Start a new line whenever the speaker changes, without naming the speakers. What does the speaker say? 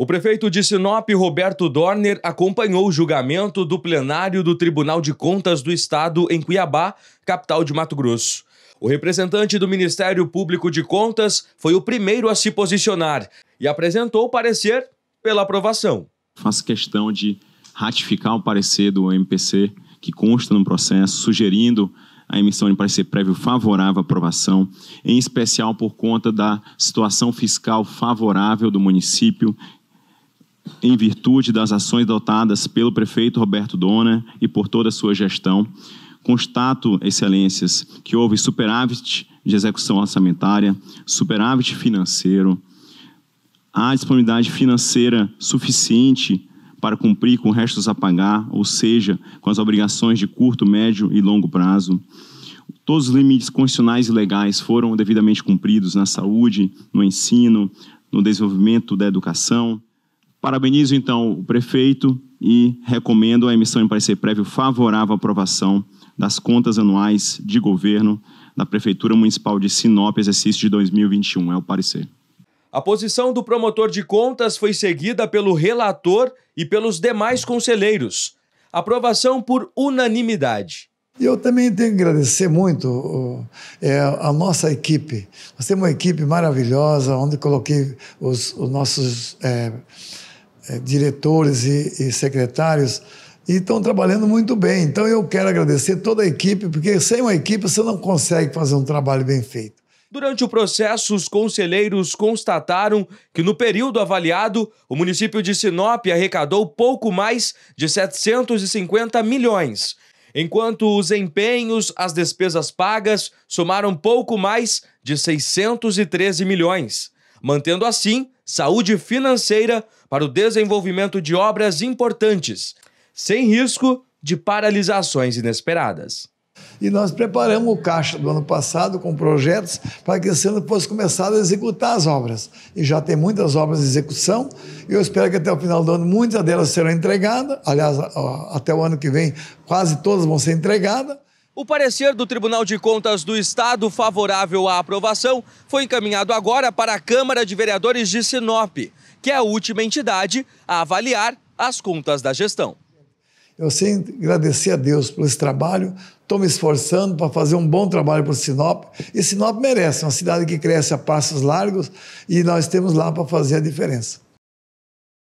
O prefeito de Sinop, Roberto Dorner, acompanhou o julgamento do plenário do Tribunal de Contas do Estado em Cuiabá, capital de Mato Grosso. O representante do Ministério Público de Contas foi o primeiro a se posicionar e apresentou parecer pela aprovação.
Faço questão de ratificar o parecer do MPC que consta no processo, sugerindo a emissão de parecer prévio favorável à aprovação, em especial por conta da situação fiscal favorável do município em virtude das ações adotadas pelo prefeito Roberto Dona e por toda a sua gestão, constato, excelências, que houve superávit de execução orçamentária, superávit financeiro, há disponibilidade financeira suficiente para cumprir com restos a pagar, ou seja, com as obrigações de curto, médio e longo prazo. Todos os limites constitucionais e legais foram devidamente cumpridos na saúde, no ensino, no desenvolvimento da educação, Parabenizo, então, o prefeito e recomendo a emissão em parecer prévio favorável à aprovação das contas anuais de governo da Prefeitura Municipal de Sinop, exercício de 2021. É o parecer.
A posição do promotor de contas foi seguida pelo relator e pelos demais conselheiros. Aprovação por unanimidade.
E eu também tenho que agradecer muito é, a nossa equipe. Nós temos uma equipe maravilhosa, onde coloquei os, os nossos. É, eh, diretores e, e secretários e estão trabalhando muito bem. Então eu quero agradecer toda a equipe, porque sem uma equipe você não consegue fazer um trabalho bem feito.
Durante o processo, os conselheiros constataram que, no período avaliado, o município de Sinop arrecadou pouco mais de 750 milhões, enquanto os empenhos, as despesas pagas, somaram pouco mais de 613 milhões mantendo assim saúde financeira para o desenvolvimento de obras importantes, sem risco de paralisações inesperadas.
E nós preparamos o caixa do ano passado com projetos para que esse ano fosse começado a executar as obras. E já tem muitas obras em execução. Eu espero que até o final do ano muitas delas serão entregadas. Aliás, até o ano que vem quase todas vão ser entregadas.
O parecer do Tribunal de Contas do Estado favorável à aprovação foi encaminhado agora para a Câmara de Vereadores de Sinop, que é a última entidade a avaliar as contas da gestão.
Eu sei agradecer a Deus por esse trabalho, estou me esforçando para fazer um bom trabalho para Sinop. E Sinop merece, uma cidade que cresce a passos largos e nós temos lá para fazer a diferença.